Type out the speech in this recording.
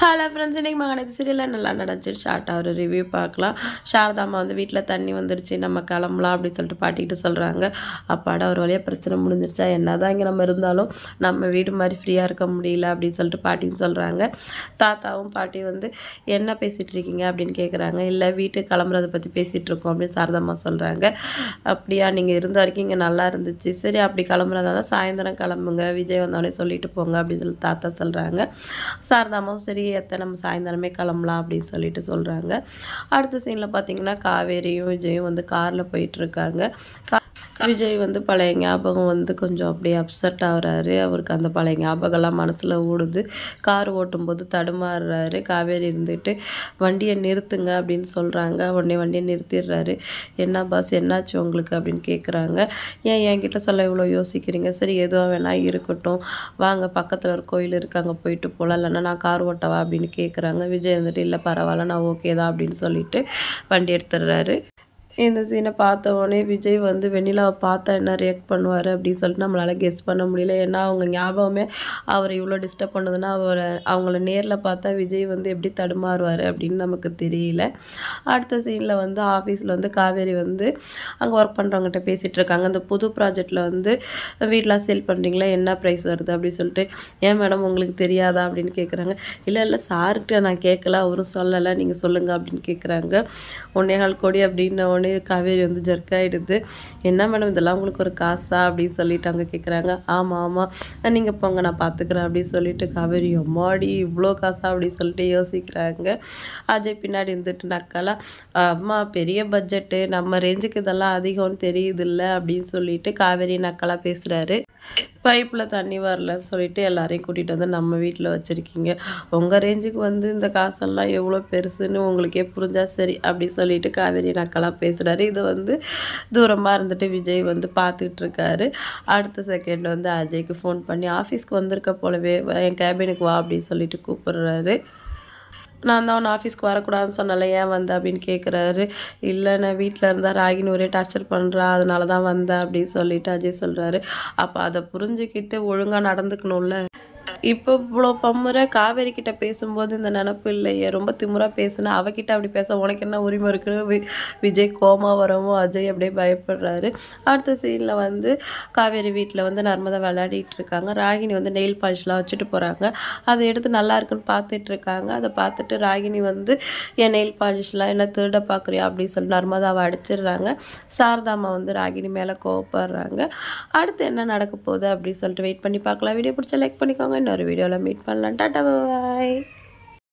hello friends இன்றைக்கி மகனுக்கு சீரியலில் நல்லா நடந்துச்சு ஷார்ட்டாக ஒரு ரிவ்யூ பார்க்கலாம் சாரதாம்மா வந்து வீட்டில் தண்ணி வந்துருச்சு நம்ம கிளம்பலாம் அப்படின்னு சொல்லிட்டு பாட்டிக்கிட்டு சொல்கிறாங்க அப்பாடா ஒரு வழியாக பிரச்சனை முடிஞ்சிருச்சா என்ன தான் இங்கே நம்ம இருந்தாலும் நம்ம வீடு மாதிரி ஃப்ரீயாக இருக்க முடியல அப்படின்னு சொல்லிட்டு பாட்டின்னு சொல்கிறாங்க தாத்தாவும் பாட்டி வந்து என்ன பேசிகிட்டு இருக்கீங்க அப்படின்னு கேட்குறாங்க இல்லை வீட்டுக்கு கிளம்புறத பற்றி பேசிகிட்டு இருக்கோம் அப்படின்னு சாரதாம்மா சொல்கிறாங்க அப்படியா நீங்கள் இருந்த வரைக்கும் இங்கே நல்லா இருந்துச்சு சரி அப்படி கிளம்புறதா தான் சாயந்தரம் கிளம்புங்க விஜய் வந்தோடனே சொல்லிட்டு போங்க அப்படின்னு சொல்லி தாத்தா சொல்கிறாங்க சாரதாமாவும் சரி எத்தனை நம்ம சாயந்தரமே கிளம்பலாம் அப்படின்னு சொல்லிட்டு சொல்கிறாங்க அடுத்த சீனில் பார்த்தீங்கன்னா காவேரியும் விஜயும் வந்து காரில் போயிட்டுருக்காங்க விஜய் வந்து பழைய ஞாபகம் வந்து கொஞ்சம் அப்படியே அப்செட் ஆகிறாரு அவருக்கு அந்த பழைய ஞாபகம்லாம் மனசில் ஓடுது கார் ஓட்டும்போது தடுமாறுறாரு காவேரி இருந்துட்டு வண்டியை நிறுத்துங்க அப்படின்னு சொல்கிறாங்க உடனே வண்டியை நிறுத்திடுறாரு என்ன பாஸ் என்னாச்சு உங்களுக்கு அப்படின்னு கேட்குறாங்க ஏன் என்கிட்ட சொல்ல இவ்வளோ யோசிக்கிறீங்க சரி எதுவும் வேணால் இருக்கட்டும் வாங்க பக்கத்தில் ஒரு கோயில் இருக்காங்க அங்கே போயிட்டு போகலாம் இல்லைன்னா நான் கார் ஓட்டவா அப்படின்னு கேட்குறாங்க விஜய் வந்துட்டு இல்லை பரவாயில்ல நான் ஓகே தான் அப்படின்னு சொல்லிட்டு வண்டி எடுத்துடுறாரு இந்த சீனை பார்த்த உடனே விஜய் வந்து வெண்ணிலாவை பார்த்தா என்ன ரியாக்ட் பண்ணுவார் அப்படின்னு சொல்லிட்டு நம்மளால் கெஸ் பண்ண முடியல ஏன்னா அவங்க ஞாபகமே அவரை இவ்வளோ டிஸ்டர்ப் பண்ணதுன்னா அவரை அவங்கள நேரில் பார்த்தா விஜய் வந்து எப்படி தடுமாறுவார் அப்படின்னு நமக்கு தெரியல அடுத்த சீனில் வந்து ஆஃபீஸில் வந்து காவேரி வந்து அங்கே ஒர்க் பண்ணுறவங்ககிட்ட பேசிகிட்டு இருக்காங்க அந்த புது ப்ராஜெக்டில் வந்து வீட்டெலாம் சேல் பண்ணுறீங்களா என்ன ப்ரைஸ் வருது அப்படின்னு சொல்லிட்டு ஏன் மேடம் உங்களுக்கு தெரியாதா அப்படின்னு கேட்குறாங்க இல்லை இல்லை சார்கிட்ட நான் கேட்கல அவரும் சொல்லலை நீங்கள் சொல்லுங்கள் அப்படின்னு கேட்குறாங்க ஒன்றே ஹால் கோடி அப்படின்ன உடனே அப்படியே காவேரி வந்து ஜர்க் ஆகிடுது என்ன மேடம் இதெல்லாம் உங்களுக்கு ஒரு காசா அப்படின்னு சொல்லிட்டு அங்கே கேட்குறாங்க ஆமாம் ஆமாம் நீங்கள் போங்க நான் பார்த்துக்குறேன் அப்படின்னு சொல்லிட்டு காவேரி எம்மாடி இவ்வளோ காசா அப்படின்னு சொல்லிட்டு யோசிக்கிறாங்க அஜய் பின்னாடி இருந்துட்டு நக்கலா அம்மா பெரிய பட்ஜெட்டு நம்ம ரேஞ்சுக்கு இதெல்லாம் அதிகம்னு தெரியுது இல்லை அப்படின்னு சொல்லிட்டு காவேரி நக்கலாக பேசுகிறாரு பைப்பில் தண்ணி வரலன்னு சொல்லிட்டு எல்லாரையும் கூட்டிகிட்டு வந்து நம்ம வீட்டில் வச்சுருக்கீங்க உங்கள் ரேஞ்சுக்கு வந்து இந்த காசெல்லாம் எவ்வளோ பெருசுன்னு உங்களுக்கே புரிஞ்சால் சரி அப்படி சொல்லிட்டு காவேரி நக்கலாக பேசுகிறாரு இதை வந்து தூரமாக இருந்துட்டு விஜய் வந்து பார்த்துக்கிட்டு இருக்காரு அடுத்த செகண்ட் வந்து அஜய்க்கு ஃபோன் பண்ணி ஆஃபீஸ்க்கு வந்திருக்க போலவே என் கேபினுக்கு வா அப்படின்னு சொல்லிட்டு கூப்பிடுறாரு நான் தான் அவன் ஆஃபீஸ்க்கு வரக்கூடாதுன்னு சொன்னால ஏன் வந்த அப்படின்னு கேட்குறாரு இல்லைண்ணா வீட்டில் இருந்தால் ராகினி ஒரே டார்ச்சர் பண்ணுறா அதனால தான் வந்தேன் அப்படின்னு சொல்லிட்டு அஜய் சொல்கிறாரு அப்போ அதை புரிஞ்சுக்கிட்டு ஒழுங்காக நடந்துக்கணும்ல இப்போ இவ்வளோ பம்முறை காவேரி கிட்ட பேசும்போது இந்த நினப்பு இல்லையே ரொம்ப திமுறாக பேசுனா அவகிட்ட அப்படி பேச உனக்கு என்ன உரிமை இருக்குன்னு வி விஜய் கோமா வரமோ அஜய் அப்படியே பயப்படுறாரு அடுத்த சீனில் வந்து காவேரி வீட்டில் வந்து நர்மதா விளையாடிட்டு இருக்காங்க ராகினி வந்து நெயில் பாலிஷ்லாம் வச்சுட்டு போகிறாங்க அதை எடுத்து நல்லா இருக்குன்னு பார்த்துட்டு இருக்காங்க அதை பார்த்துட்டு ராகினி வந்து என் நெயில் பாலிஷ்லாம் என்ன திருட பார்க்குறியா அப்படின்னு சொல்லி நர்மதாவை அடிச்சிடுறாங்க சாரதாமா வந்து ராகினி மேலே கோவப்படுறாங்க அடுத்து என்ன நடக்க போகுது அப்படின்னு சொல்லிட்டு வெயிட் பண்ணி பார்க்கலாம் வீடியோ பிடிச்சா லைக் பண்ணிக்கோங்க இன்னொரு வீடியோவில் மீட் பண்ணலாம் டாட்டா பாய்